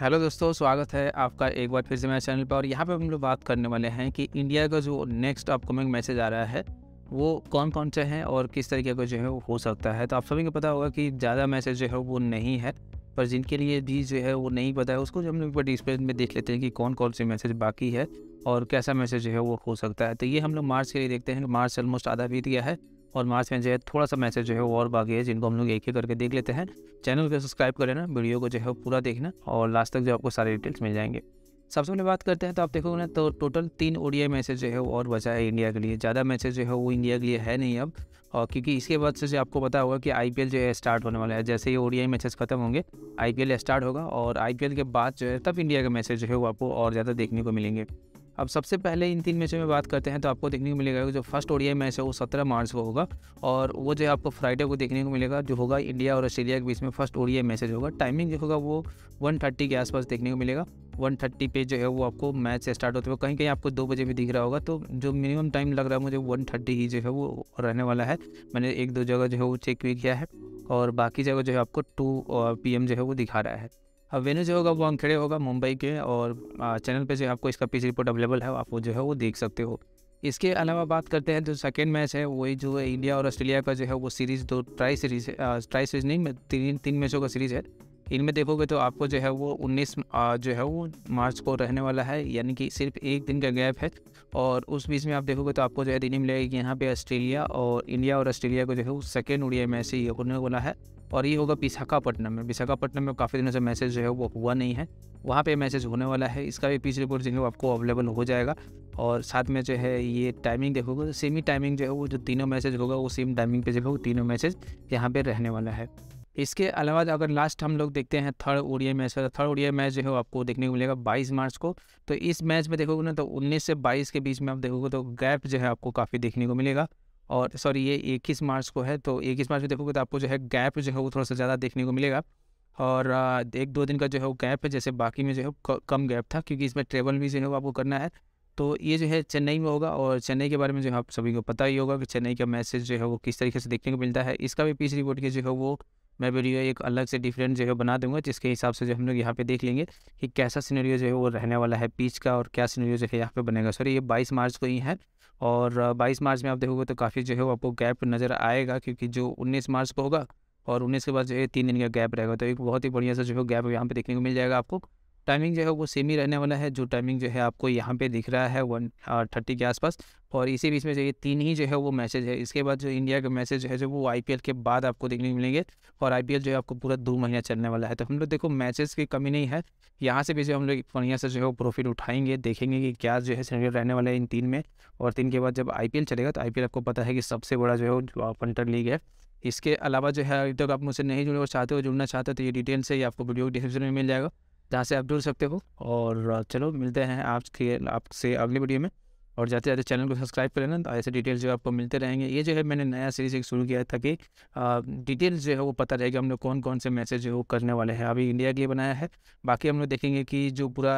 hello दोस्तों स्वागत है आपका एक बार फिर से मेरे चैनल पर और यहाँ पे हम लोग बात करने वाले हैं कि इंडिया का जो नेक्स्ट अपकमिंग मैसेज आ रहा है वो कौन कौन से हैं और किस तरीके का जो है वो हो सकता है तो आप सभी को पता होगा कि ज़्यादा मैसेज जो है वो नहीं है पर जिनके लिए भी जो है वो नहीं पता है उसको जो हम लोग डिस्प्ले में देख लेते हैं कि कौन कौन से मैसेज बाकी है और कैसा मैसेज जो है वो हो सकता है तो ये हम लोग मार्च के लिए देखते हैं मार्च ऑलमोस्ट आधा बीत गया है और मार्च में जो है थोड़ा सा मैसेज जो है और बाकी है जिनको हम लोग एक ही करके देख लेते हैं चैनल को सब्सक्राइब कर लेना वीडियो को जो है पूरा देखना और लास्ट तक जो आपको सारे डिटेल्स मिल जाएंगे सबसे पहले बात करते हैं तो आप देखोगे ना तो टोटल तीन ओडिया मैसेज जो है और बचा है इंडिया के लिए ज़्यादा मैसेज जो है वो इंडिया के लिए है नहीं अब और क्योंकि इसके बाद से जो आपको पता होगा कि आई जो है स्टार्ट होने वाला है जैसे ही ओडिया मैचेस खत्म होंगे आई स्टार्ट होगा और आई के बाद जो है तब इंडिया का मैसेज जो है वो आपको और ज़्यादा देखने को मिलेंगे अब सबसे पहले इन तीन मैचों में बात करते हैं तो आपको देखने को मिलेगा जो फर्स्ट ओडीआई मैच है वो सत्रह मार्च को होगा और वो जो है आपको फ्राइडे को देखने को मिलेगा जो होगा इंडिया और ऑस्ट्रेलिया के बीच में फर्स्ट ओडीआई मैसेज होगा टाइमिंग जो होगा वो वन थर्टी के आसपास देखने को मिलेगा वन थर्टी पे जो है वो आपको मैच स्टार्ट होते हुए कहीं कहीं आपको दो बजे भी दिख रहा होगा तो जो मिनिमम टाइम लग रहा है मुझे वन थर्टी ही जो है वो रहने वाला है मैंने एक दो जगह जो है वो चेक भी किया है और बाकी जगह जो है आपको टू पी जो है वो दिखा रहा है अब वेन्यू जो होगा वो अंखेड़े होगा मुंबई के और चैनल पे जो आपको इसका पिच रिपोर्ट अवेलेबल है आप वो जो है वो देख सकते हो इसके अलावा बात करते हैं जो सेकेंड मैच है वही जो है इंडिया और ऑस्ट्रेलिया का जो है वो सीरीज़ दो ट्राई सीरीज ट्राई सीरीज नहीं तीन तीन मैचों का सीरीज़ है इनमें देखोगे तो आपको जो है वो 19 जो है वो मार्च को रहने वाला है यानी कि सिर्फ एक दिन का गैप है और उस बीच में आप देखोगे तो आपको जो है मिलेगा मिलेगी यहाँ पे ऑस्ट्रेलिया और इंडिया और ऑस्ट्रेलिया को जो है वो सेकेंड उड़िया मैच से ये होने वाला है और ये होगा विशाखापट्टनम में विशाखापट्टनम में काफ़ी दिनों से मैसेज जो है वो हुआ नहीं है वहाँ पे मैसेज होने वाला है इसका भी पीच रिपोर्ट जो है आपको अवेलेबल हो जाएगा और साथ में जो है ये टाइमिंग देखोगे सेम ही टाइमिंग जो है वो जो तीनों मैसेज होगा वो सेम टाइमिंग पे जो है वो तीनों मैसेज यहाँ पर रहने वाला है इसके अलावा अगर लास्ट हम लोग देखते हैं थर्ड ओडिया मैच का थर्ड ओडिया मैच जो है आपको देखने को मिलेगा 22 मार्च को तो इस मैच में देखोगे ना तो 19 से 22 के बीच में आप देखोगे तो गैप जो है आपको काफ़ी देखने को मिलेगा और सॉरी ये इक्कीस मार्च को है तो इक्कीस मार्च में देखोगे तो आपको जो है गैप जो है वो थोड़ा सा ज़्यादा देखने को मिलेगा और एक दो दिन का जो है वो गैप है जैसे बाकी में जो है कम गैप था क्योंकि इसमें ट्रेवल भी जो है वो आपको करना है तो ये जो है चेन्नई में होगा और चेन्नई के बारे में जो है आप सभी को पता ही होगा कि चेन्नई का मैसेज जो है वो किस तरीके से देखने को मिलता है इसका भी पीस रिपोर्ट के जो है वो मैं वीडियो एक अलग से डिफरेंट जो है बना दूंगा जिसके हिसाब से जो हम लोग यहाँ पे देख लेंगे कि कैसा सीनरियो जो है वो रहने वाला है पीच का और क्या सीनरियो जो है यहाँ पे बनेगा सॉरी ये 22 मार्च को ही है और 22 मार्च में आप देखोगे तो काफ़ी जो है वो आपको गैप नज़र आएगा क्योंकि जो उन्नीस मार्च को होगा और उन्नीस के बाद जो है तीन दिन का गैप रहेगा तो एक बहुत ही बढ़िया सा जो है गैप यहाँ पर देखने को मिल जाएगा आपको टाइमिंग जो है वो सेम ही रहने वाला है जो टाइमिंग जो है आपको यहाँ पे दिख रहा है वन थर्टी के आसपास और इसी बीच में जो ये तीन ही जो है वो मैसेज है इसके बाद जो इंडिया का मैसेज जो है जो वो आईपीएल के बाद आपको देखने को मिलेंगे और आईपीएल जो है आपको पूरा दो महीना चलने वाला है तो हम लोग देखो मैचेज की कमी नहीं है यहाँ से भी जो हम लोग बढ़िया से जो है प्रॉफिट उठाएंगे देखेंगे कि क्या जो है सीनियर रहने वाला है इन तीन में और तीन के बाद जब आई चलेगा तो आई आपको पता है कि सबसे बड़ा जो है वो पंटर लीग है इसके अलावा जो है अभी तक आप मुझसे नहीं जुड़े और चाहते हो जुड़ना चाहते हो तो ये डिटेल से ही आपको वीडियो डिस्क्रिप्शन में मिल जाएगा जहाँ से आप जुड़ सकते हो और चलो मिलते हैं आपके आपसे अगली वीडियो में और जाते जाते चैनल को सब्सक्राइब कर लेना तो ऐसे डिटेल्स जो आपको मिलते रहेंगे ये जो है मैंने नया सीरीज एक शुरू किया था कि डिटेल्स जो है वो पता रहेगा हम लोग कौन कौन से मैसेज जो करने वाले हैं अभी इंडिया के लिए बनाया है बाकी हम लोग देखेंगे कि जो पूरा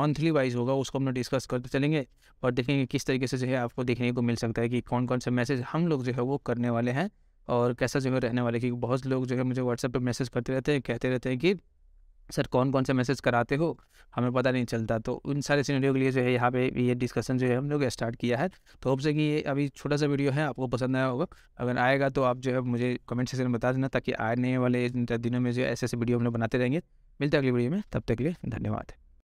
मंथली वाइज होगा उसको हम लोग डिस्कस करते चलेंगे और देखेंगे किस तरीके से जो है आपको देखने को मिल सकता है कि कौन कौन से मैसेज हम लोग जो है वो करने वाले हैं और कैसा जो है रहने वाले क्योंकि बहुत लोग जो है मुझे व्हाट्सएप पर मैसेज करते रहते हैं कहते रहते हैं कि सर कौन कौन से मैसेज कराते हो हमें पता नहीं चलता तो उन सारे सीनरियो के लिए जो है यहाँ पे ये डिस्कशन जो है हम लोग स्टार्ट किया है तो होप से कि ये अभी छोटा सा वीडियो है आपको पसंद आया होगा अगर आएगा तो आप जो है मुझे कमेंट सेक्शन में बता देना ताकि आने वाले दिनों में जो ऐसे ऐसे वीडियो हम लोग बनाते रहेंगे मिलते अगले वीडियो में तब तक के लिए धन्यवाद